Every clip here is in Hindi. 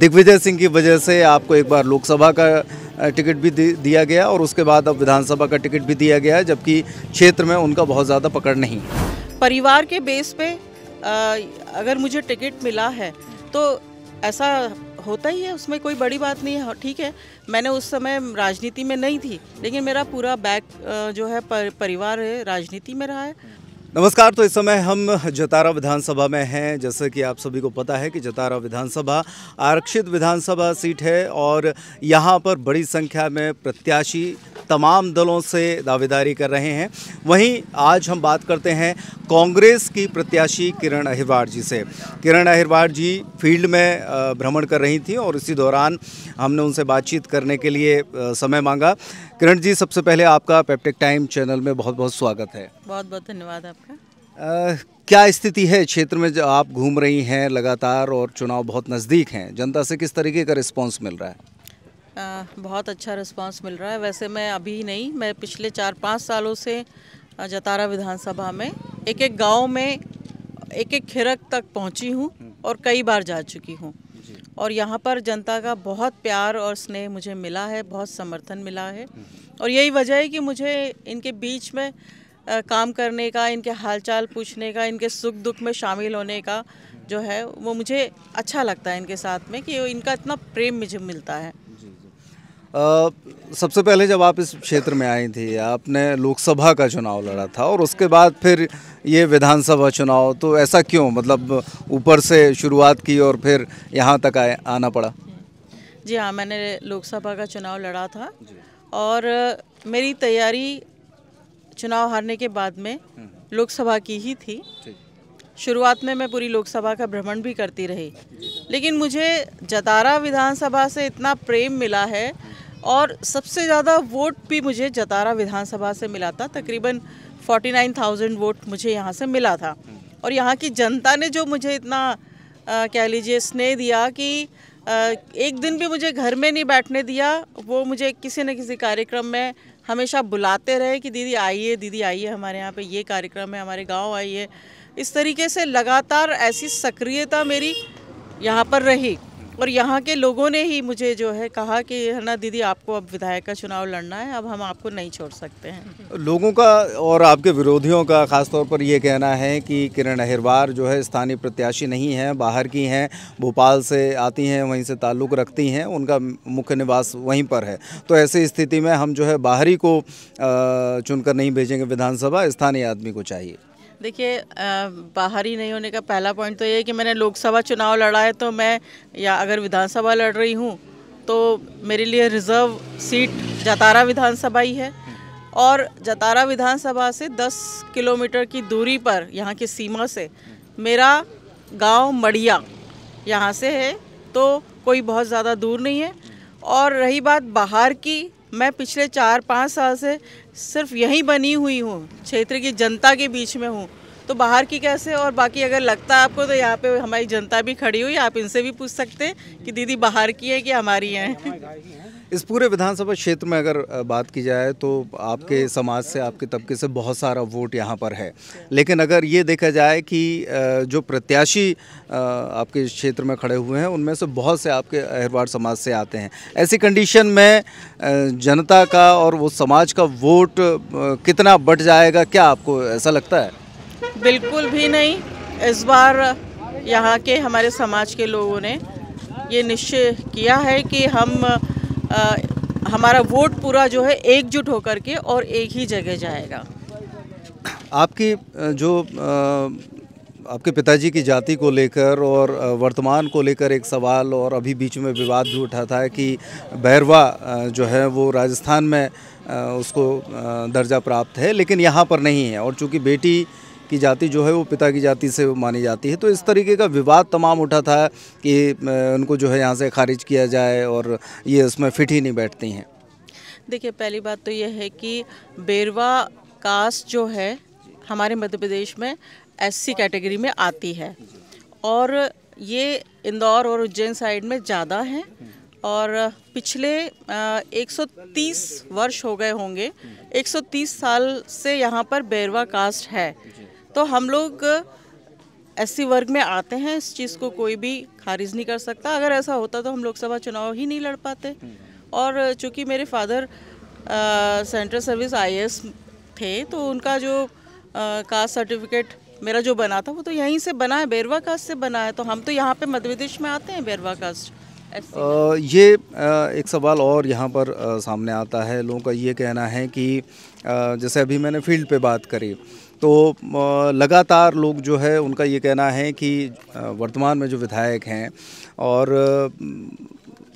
दिग्विजय सिंह की वजह से आपको एक बार लोकसभा का टिकट भी दिया गया और उसके बाद अब विधानसभा का टिकट भी दिया गया जबकि क्षेत्र में उनका बहुत ज़्यादा पकड़ नहीं परिवार के बेस पे अगर मुझे टिकट मिला है तो ऐसा होता ही है उसमें कोई बड़ी बात नहीं है ठीक है मैंने उस समय राजनीति में नहीं थी लेकिन मेरा पूरा बैक जो है पर, परिवार राजनीति में रहा है नमस्कार तो इस समय हम जतारा विधानसभा में हैं जैसे कि आप सभी को पता है कि जतारा विधानसभा आरक्षित विधानसभा सीट है और यहाँ पर बड़ी संख्या में प्रत्याशी तमाम दलों से दावेदारी कर रहे हैं वहीं आज हम बात करते हैं कांग्रेस की प्रत्याशी किरण अहिरवार जी से किरण अहिरवार जी फील्ड में भ्रमण कर रही थी और इसी दौरान हमने उनसे बातचीत करने के लिए समय मांगा किरण जी सबसे पहले आपका पेप्टिक टाइम चैनल में बहुत बहुत स्वागत है बहुत बहुत धन्यवाद आपका आ, क्या स्थिति है क्षेत्र में जो आप घूम रही हैं लगातार और चुनाव बहुत नज़दीक हैं जनता से किस तरीके का रिस्पांस मिल रहा है आ, बहुत अच्छा रिस्पांस मिल रहा है वैसे मैं अभी नहीं मैं पिछले चार पाँच सालों से जतारा विधानसभा में एक एक गाँव में एक एक खिरक तक पहुँची हूँ हम्म। और कई बार जा चुकी हूँ और यहाँ पर जनता का बहुत प्यार और स्नेह मुझे मिला है बहुत समर्थन मिला है हम्म। और यही वजह है कि मुझे इनके बीच में आ, काम करने का इनके हालचाल पूछने का इनके सुख दुख में शामिल होने का जो है वो मुझे अच्छा लगता है इनके साथ में कि इनका इतना प्रेम मुझे मिलता है आ, सबसे पहले जब आप इस क्षेत्र में आई थी आपने लोकसभा का चुनाव लड़ा था और उसके बाद फिर ये विधानसभा चुनाव तो ऐसा क्यों मतलब ऊपर से शुरुआत की और फिर यहाँ तक आए आना पड़ा जी हाँ मैंने लोकसभा का चुनाव लड़ा था और मेरी तैयारी चुनाव हारने के बाद में हम्म। लोकसभा की ही थी शुरुआत में मैं पूरी लोकसभा का भ्रमण भी करती रही लेकिन मुझे जतारा विधानसभा से इतना प्रेम मिला है और सबसे ज़्यादा वोट भी मुझे जतारा विधानसभा से मिला था तकरीबन 49,000 वोट मुझे यहाँ से मिला था हम्म। और यहाँ की जनता ने जो मुझे इतना कह लीजिए स्नेह दिया कि एक दिन भी मुझे घर में नहीं बैठने दिया वो मुझे किसी न किसी कार्यक्रम में हमेशा बुलाते रहे कि दीदी आइए दीदी आइए हमारे यहाँ पे ये कार्यक्रम है हमारे गांव आइए इस तरीके से लगातार ऐसी सक्रियता मेरी यहाँ पर रही और यहाँ के लोगों ने ही मुझे जो है कहा कि है ना दीदी आपको अब विधायक का चुनाव लड़ना है अब हम आपको नहीं छोड़ सकते हैं लोगों का और आपके विरोधियों का खासतौर पर ये कहना है कि किरण अहिरवार जो है स्थानीय प्रत्याशी नहीं हैं बाहर की हैं भोपाल से आती हैं वहीं से ताल्लुक़ रखती हैं उनका मुख्य निवास वहीं पर है तो ऐसी स्थिति में हम जो है बाहरी को चुनकर नहीं भेजेंगे विधानसभा स्थानीय आदमी को चाहिए देखिए बाहर ही नहीं होने का पहला पॉइंट तो ये है कि मैंने लोकसभा चुनाव लड़ा है तो मैं या अगर विधानसभा लड़ रही हूँ तो मेरे लिए रिज़र्व सीट जतारा विधानसभा ही है और जतारा विधानसभा से 10 किलोमीटर की दूरी पर यहाँ की सीमा से मेरा गांव मड़िया यहाँ से है तो कोई बहुत ज़्यादा दूर नहीं है और रही बात बाहर की मैं पिछले चार पाँच साल से सिर्फ यहीं बनी हुई हूँ क्षेत्र की जनता के बीच में हूँ तो बाहर की कैसे और बाकी अगर लगता है आपको तो यहाँ पे हमारी जनता भी खड़ी हुई आप इनसे भी पूछ सकते हैं कि दीदी बाहर की है कि हमारी है इस पूरे विधानसभा क्षेत्र में अगर बात की जाए तो आपके समाज से आपके तबके से बहुत सारा वोट यहाँ पर है लेकिन अगर ये देखा जाए कि जो प्रत्याशी आपके क्षेत्र में खड़े हुए हैं उनमें से बहुत से आपके अहरवार समाज से आते हैं ऐसी कंडीशन में जनता का और वो समाज का वोट कितना बढ़ जाएगा क्या आपको ऐसा लगता है बिल्कुल भी नहीं इस बार यहाँ के हमारे समाज के लोगों ने ये निश्चय किया है कि हम आ, हमारा वोट पूरा जो है एकजुट होकर के और एक ही जगह जाएगा आपकी जो आ, आपके पिताजी की जाति को लेकर और वर्तमान को लेकर एक सवाल और अभी बीच में विवाद भी उठा था कि बैरवा जो है वो राजस्थान में उसको दर्जा प्राप्त है लेकिन यहाँ पर नहीं है और चूँकि बेटी की जाति जो है वो पिता की जाति से मानी जाती है तो इस तरीके का विवाद तमाम उठा था कि उनको जो है यहाँ से खारिज किया जाए और ये उसमें फिट ही नहीं बैठती हैं देखिए पहली बात तो ये है कि बेरवा कास्ट जो है हमारे मध्य प्रदेश में एससी कैटेगरी में आती है और ये इंदौर और उज्जैन साइड में ज़्यादा है और पिछले 130 वर्ष हो गए होंगे 130 साल से यहाँ पर बेरवा कास्ट है तो हम लोग एस वर्ग में आते हैं इस चीज़ को कोई भी खारिज नहीं कर सकता अगर ऐसा होता तो हम लोकसभा चुनाव ही नहीं लड़ पाते और चूँकि मेरे फादर सेंट्रल सर्विस आई थे तो उनका जो कास्ट सर्टिफिकेट मेरा जो बना था वो तो यहीं से बना है बैरवा कास्ट से बना है तो हम तो यहाँ पे मध्य प्रदेश में आते हैं बैरवा कास्ट आ, ये आ, एक सवाल और यहाँ पर आ, सामने आता है लोगों का ये कहना है कि जैसे अभी मैंने फील्ड पे बात करी तो लगातार लोग जो है उनका ये कहना है कि वर्तमान में जो विधायक हैं और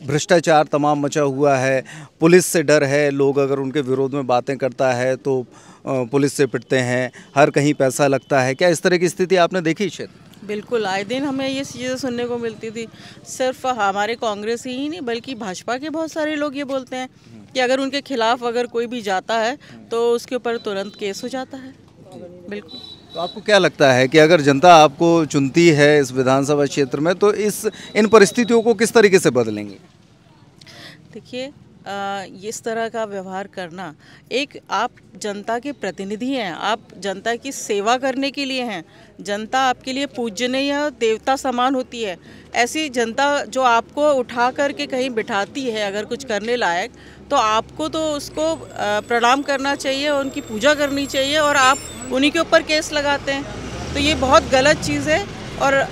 भ्रष्टाचार तमाम मचा हुआ है पुलिस से डर है लोग अगर उनके विरोध में बातें करता है तो पुलिस से पिटते हैं हर कहीं पैसा लगता है क्या इस तरह की स्थिति आपने देखी क्षेत्र बिल्कुल आए दिन हमें ये चीज़ें सुनने को मिलती थी सिर्फ हमारे कांग्रेस ही नहीं बल्कि भाजपा के बहुत सारे लोग ये बोलते हैं कि अगर उनके खिलाफ अगर कोई भी जाता है तो उसके ऊपर तुरंत केस हो जाता है बिल्कुल तो आपको क्या लगता है कि अगर जनता आपको चुनती है इस विधानसभा क्षेत्र में तो इस इन परिस्थितियों को किस तरीके से बदलेंगे देखिए इस तरह का व्यवहार करना एक आप जनता के प्रतिनिधि हैं आप जनता की सेवा करने के लिए हैं जनता आपके लिए पूजनीय देवता समान होती है ऐसी जनता जो आपको उठा करके कहीं बिठाती है अगर कुछ करने लायक तो आपको तो उसको प्रणाम करना चाहिए और उनकी पूजा करनी चाहिए और आप उन्हीं के ऊपर केस लगाते हैं तो ये बहुत गलत चीज़ है और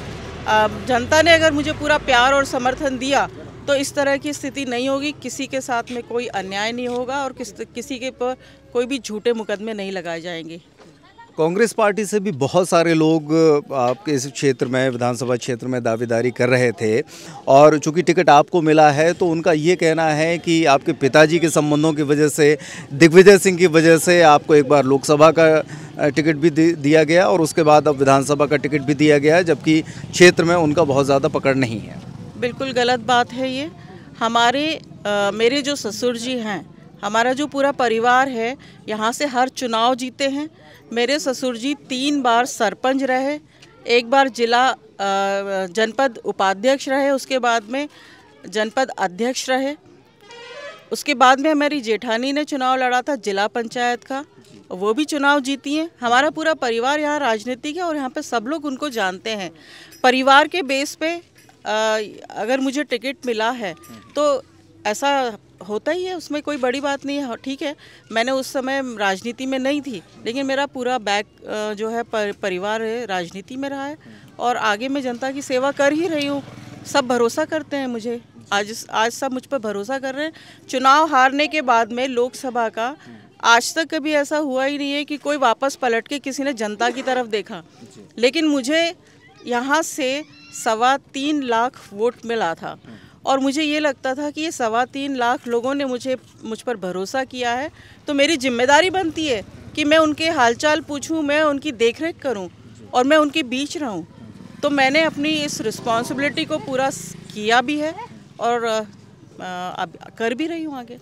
जनता ने अगर मुझे पूरा प्यार और समर्थन दिया तो इस तरह की स्थिति नहीं होगी किसी के साथ में कोई अन्याय नहीं होगा और किस किसी के ऊपर कोई भी झूठे मुकदमे नहीं लगाए जाएंगे कांग्रेस पार्टी से भी बहुत सारे लोग आपके इस क्षेत्र में विधानसभा क्षेत्र में दावेदारी कर रहे थे और चूंकि टिकट आपको मिला है तो उनका ये कहना है कि आपके पिताजी के संबंधों की वजह से दिग्विजय सिंह की वजह से आपको एक बार लोकसभा का टिकट भी दिया गया और उसके बाद अब विधानसभा का टिकट भी दिया गया जबकि क्षेत्र में उनका बहुत ज़्यादा पकड़ नहीं है बिल्कुल गलत बात है ये हमारे आ, मेरे जो ससुर जी हैं हमारा जो पूरा परिवार है यहाँ से हर चुनाव जीते हैं मेरे ससुर जी तीन बार सरपंच रहे एक बार जिला जनपद उपाध्यक्ष रहे उसके बाद में जनपद अध्यक्ष रहे उसके बाद में हमारी जेठानी ने चुनाव लड़ा था जिला पंचायत का वो भी चुनाव जीती हैं हमारा पूरा परिवार यहाँ राजनीतिक है और यहाँ पे सब लोग उनको जानते हैं परिवार के बेस पे अगर मुझे टिकट मिला है तो ऐसा होता ही है उसमें कोई बड़ी बात नहीं है ठीक है मैंने उस समय राजनीति में नहीं थी लेकिन मेरा पूरा बैक जो है पर, परिवार है राजनीति में रहा है और आगे मैं जनता की सेवा कर ही रही हूँ सब भरोसा करते हैं मुझे आज आज सब मुझ पर भरोसा कर रहे हैं चुनाव हारने के बाद में लोकसभा का आज तक कभी ऐसा हुआ ही नहीं है कि कोई वापस पलट के किसी ने जनता की तरफ देखा लेकिन मुझे यहाँ से सवा तीन लाख वोट मिला था और मुझे ये लगता था कि ये सवा तीन लाख लोगों ने मुझे मुझ पर भरोसा किया है तो मेरी जिम्मेदारी बनती है कि मैं उनके हालचाल पूछूं मैं उनकी देखरेख करूं और मैं उनके बीच रहूं तो मैंने अपनी इस रिस्पॉन्सिबिलिटी को पूरा किया भी है और अब कर भी रही हूँ आगे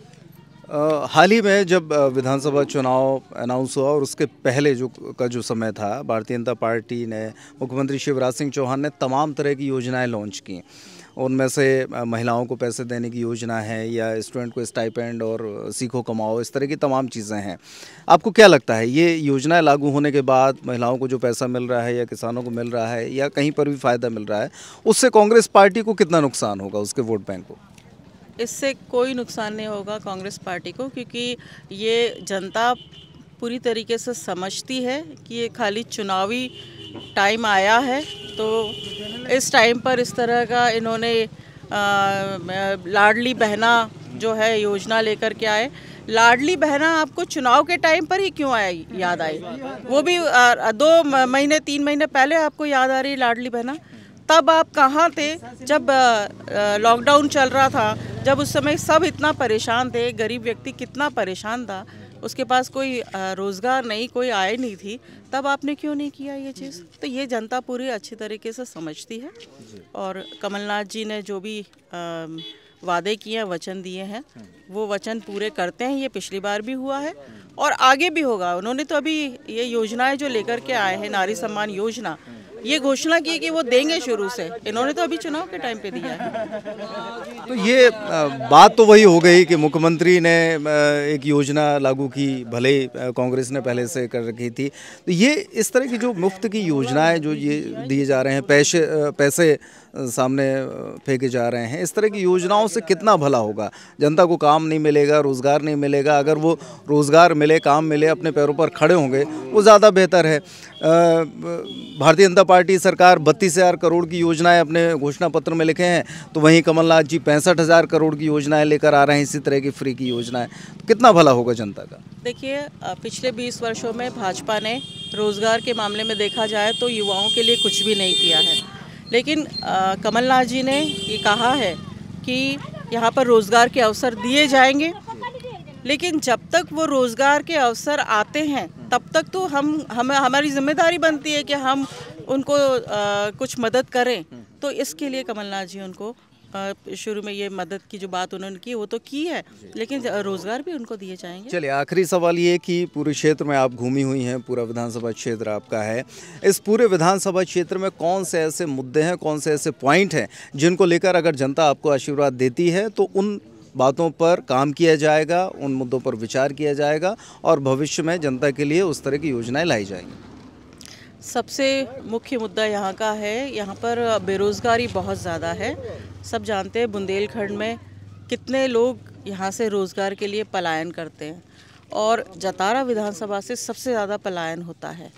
हाल ही में जब विधानसभा चुनाव अनाउंस हुआ और उसके पहले जो का जो समय था भारतीय जनता पार्टी ने मुख्यमंत्री शिवराज सिंह चौहान ने तमाम तरह की योजनाएं लॉन्च की उनमें से महिलाओं को पैसे देने की योजना है या स्टूडेंट को स्टाइपेंड और सीखो कमाओ इस तरह की तमाम चीज़ें हैं आपको क्या लगता है ये योजनाएँ लागू होने के बाद महिलाओं को जो पैसा मिल रहा है या किसानों को मिल रहा है या कहीं पर भी फ़ायदा मिल रहा है उससे कांग्रेस पार्टी को कितना नुकसान होगा उसके वोट बैंक को इससे कोई नुकसान नहीं होगा कांग्रेस पार्टी को क्योंकि ये जनता पूरी तरीके से समझती है कि ये खाली चुनावी टाइम आया है तो इस टाइम पर इस तरह का इन्होंने लाडली बहना जो है योजना लेकर के आए लाडली बहना आपको चुनाव के टाइम पर ही क्यों आई याद आई वो भी दो महीने तीन महीने पहले आपको याद आ रही लाडली बहना तब आप कहाँ थे जब लॉकडाउन चल रहा था जब उस समय सब इतना परेशान थे गरीब व्यक्ति कितना परेशान था उसके पास कोई रोज़गार नहीं कोई आय नहीं थी तब आपने क्यों नहीं किया ये चीज़ तो ये जनता पूरी अच्छी तरीके से समझती है और कमलनाथ जी ने जो भी वादे किए हैं वचन दिए हैं वो वचन पूरे करते हैं ये पिछली बार भी हुआ है और आगे भी होगा उन्होंने तो अभी ये योजनाएं जो लेकर के आए हैं नारी सम्मान योजना ये घोषणा की कि वो देंगे शुरू से इन्होंने तो अभी चुनाव के टाइम पे दिया है तो ये बात तो वही हो गई कि मुख्यमंत्री ने एक योजना लागू की भले कांग्रेस ने पहले से कर रखी थी तो ये इस तरह की जो मुफ्त की योजनाएं जो ये दिए जा रहे हैं पैसे पैसे सामने फेंके जा रहे हैं इस तरह की योजनाओं से कितना भला होगा जनता को काम नहीं मिलेगा रोज़गार नहीं मिलेगा अगर वो रोज़गार मिले काम मिले अपने पैरों पर खड़े होंगे वो ज़्यादा बेहतर है भारतीय जनता पार्टी सरकार बत्तीस हज़ार करोड़ की योजनाएं अपने घोषणा पत्र में लिखे हैं तो वहीं कमलनाथ जी पैंसठ हज़ार करोड़ की योजनाएं लेकर आ रहे हैं इसी तरह की फ्री की योजनाएं तो कितना भला होगा जनता का देखिए पिछले बीस वर्षों में भाजपा ने रोज़गार के मामले में देखा जाए तो युवाओं के लिए कुछ भी नहीं किया है लेकिन कमलनाथ जी ने ये कहा है कि यहाँ पर रोज़गार के अवसर दिए जाएंगे लेकिन जब तक वो रोज़गार के अवसर आते हैं तब तक तो हम हम हमारी जिम्मेदारी बनती है कि हम उनको आ, कुछ मदद करें तो इसके लिए कमलनाथ जी उनको शुरू में ये मदद की जो बात उन्होंने की वो तो की है लेकिन रोजगार भी उनको दिए जाएंगे चलिए आखिरी सवाल ये कि पूरे क्षेत्र में आप घूमी हुई हैं पूरा विधानसभा क्षेत्र आपका है इस पूरे विधानसभा क्षेत्र में कौन से ऐसे मुद्दे हैं कौन से ऐसे पॉइंट हैं जिनको लेकर अगर जनता आपको आशीर्वाद देती है तो उन बातों पर काम किया जाएगा उन मुद्दों पर विचार किया जाएगा और भविष्य में जनता के लिए उस तरह की योजनाएं लाई जाएंगी सबसे मुख्य मुद्दा यहाँ का है यहाँ पर बेरोज़गारी बहुत ज़्यादा है सब जानते हैं बुंदेलखंड में कितने लोग यहाँ से रोज़गार के लिए पलायन करते हैं और जतारा विधानसभा से सबसे ज़्यादा पलायन होता है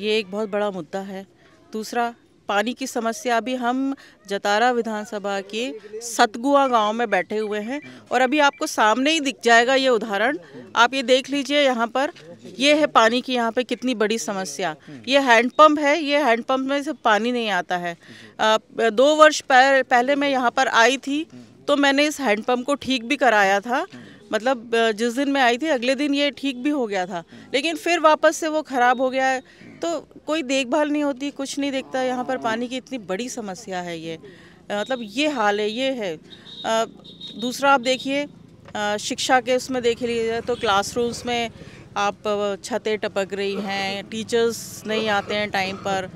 ये एक बहुत बड़ा मुद्दा है दूसरा पानी की समस्या अभी हम जतारा विधानसभा के सतगुआ गांव में बैठे हुए हैं और अभी आपको सामने ही दिख जाएगा ये उदाहरण आप ये देख लीजिए यहाँ पर ये है पानी की यहाँ पे कितनी बड़ी समस्या ये हैंडपम्प है ये हैंडपम्प में से पानी नहीं आता है दो वर्ष पहले मैं यहाँ पर आई थी तो मैंने इस हैंडपम्प को ठीक भी कराया था मतलब जिस दिन मैं आई थी अगले दिन ये ठीक भी हो गया था लेकिन फिर वापस से वो ख़राब हो गया तो कोई देखभाल नहीं होती कुछ नहीं देखता यहाँ पर पानी की इतनी बड़ी समस्या है ये मतलब ये हाल है ये है दूसरा आप देखिए शिक्षा के उसमें देख लीजिए तो क्लासरूम्स में आप छतें टपक रही हैं टीचर्स नहीं आते हैं टाइम पर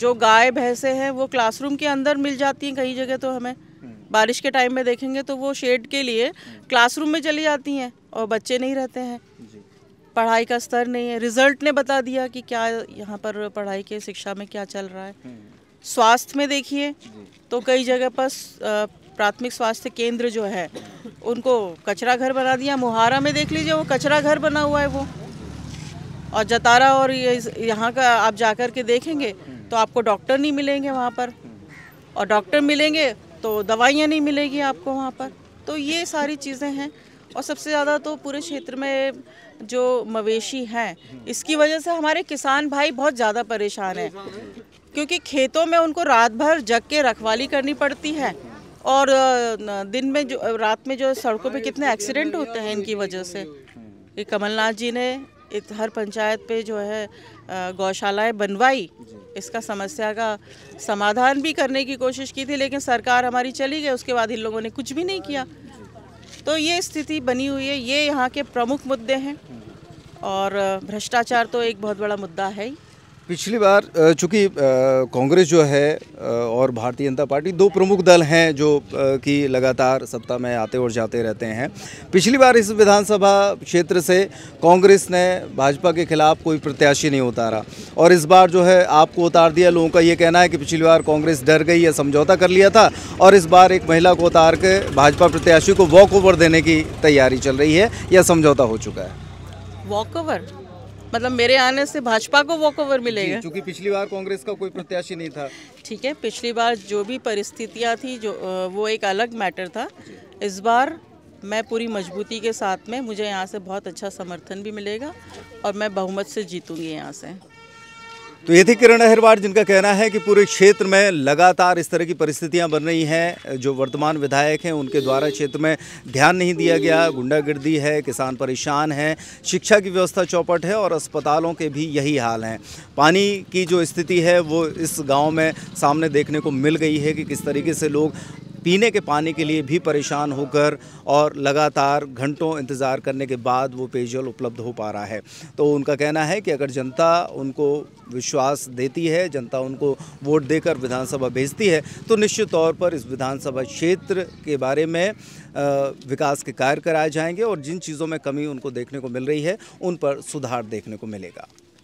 जो गाय भैंसे हैं वो क्लासरूम के अंदर मिल जाती हैं कई जगह तो हमें हम्म। बारिश के टाइम में देखेंगे तो वो शेड के लिए क्लासरूम में चली जाती हैं और बच्चे नहीं रहते हैं पढ़ाई का स्तर नहीं है रिजल्ट ने बता दिया कि क्या यहाँ पर पढ़ाई के शिक्षा में क्या चल रहा है हम्म। स्वास्थ्य में देखिए तो कई जगह पर प्राथमिक स्वास्थ्य केंद्र जो है उनको कचरा घर बना दिया मुहारा में देख लीजिए वो कचरा घर बना हुआ है वो और जतारा और ये यहाँ का आप जा कर के देखेंगे तो आपको डॉक्टर नहीं मिलेंगे वहाँ पर और डॉक्टर मिलेंगे तो दवाइयाँ नहीं मिलेगी आपको वहाँ पर तो ये सारी चीज़ें हैं और सबसे ज़्यादा तो पूरे क्षेत्र में जो मवेशी हैं इसकी वजह से हमारे किसान भाई बहुत ज़्यादा परेशान हैं क्योंकि खेतों में उनको रात भर जग के रखवाली करनी पड़ती है और दिन में जो रात में जो सड़कों पे कितने एक्सीडेंट होते हैं इनकी वजह से ये कमलनाथ जी ने हर पंचायत पे जो है गौशालाएं बनवाई इसका समस्या का समाधान भी करने की कोशिश की थी लेकिन सरकार हमारी चली गई उसके बाद इन लोगों ने कुछ भी नहीं किया तो ये स्थिति बनी हुई है ये यहाँ के प्रमुख मुद्दे हैं और भ्रष्टाचार तो एक बहुत बड़ा मुद्दा है ही पिछली बार चूँकि कांग्रेस जो है और भारतीय जनता पार्टी दो प्रमुख दल हैं जो कि लगातार सत्ता में आते और जाते रहते हैं पिछली बार इस विधानसभा क्षेत्र से कांग्रेस ने भाजपा के खिलाफ कोई प्रत्याशी नहीं उतारा और इस बार जो है आपको उतार दिया लोगों का ये कहना है कि पिछली बार कांग्रेस डर गई या समझौता कर लिया था और इस बार एक महिला को उतार के भाजपा प्रत्याशी को वॉक देने की तैयारी चल रही है या समझौता हो चुका है वॉक मतलब मेरे आने से भाजपा को वॉक ओवर मिलेगा क्योंकि पिछली बार कांग्रेस का कोई प्रत्याशी नहीं था ठीक है पिछली बार जो भी परिस्थितियाँ थी जो वो एक अलग मैटर था इस बार मैं पूरी मजबूती के साथ में मुझे यहाँ से बहुत अच्छा समर्थन भी मिलेगा और मैं बहुमत से जीतूंगी यहाँ से तो ये थी किरण अहिरवार जिनका कहना है कि पूरे क्षेत्र में लगातार इस तरह की परिस्थितियां बन रही हैं जो वर्तमान विधायक हैं उनके द्वारा क्षेत्र में ध्यान नहीं दिया गया गुंडागर्दी है किसान परेशान हैं शिक्षा की व्यवस्था चौपट है और अस्पतालों के भी यही हाल हैं पानी की जो स्थिति है वो इस गाँव में सामने देखने को मिल गई है कि किस तरीके से लोग पीने के पानी के लिए भी परेशान होकर और लगातार घंटों इंतज़ार करने के बाद वो पेयजल उपलब्ध हो पा रहा है तो उनका कहना है कि अगर जनता उनको विश्वास देती है जनता उनको वोट देकर विधानसभा भेजती है तो निश्चित तौर पर इस विधानसभा क्षेत्र के बारे में विकास के कार्य कराए जाएंगे और जिन चीज़ों में कमी उनको देखने को मिल रही है उन पर सुधार देखने को मिलेगा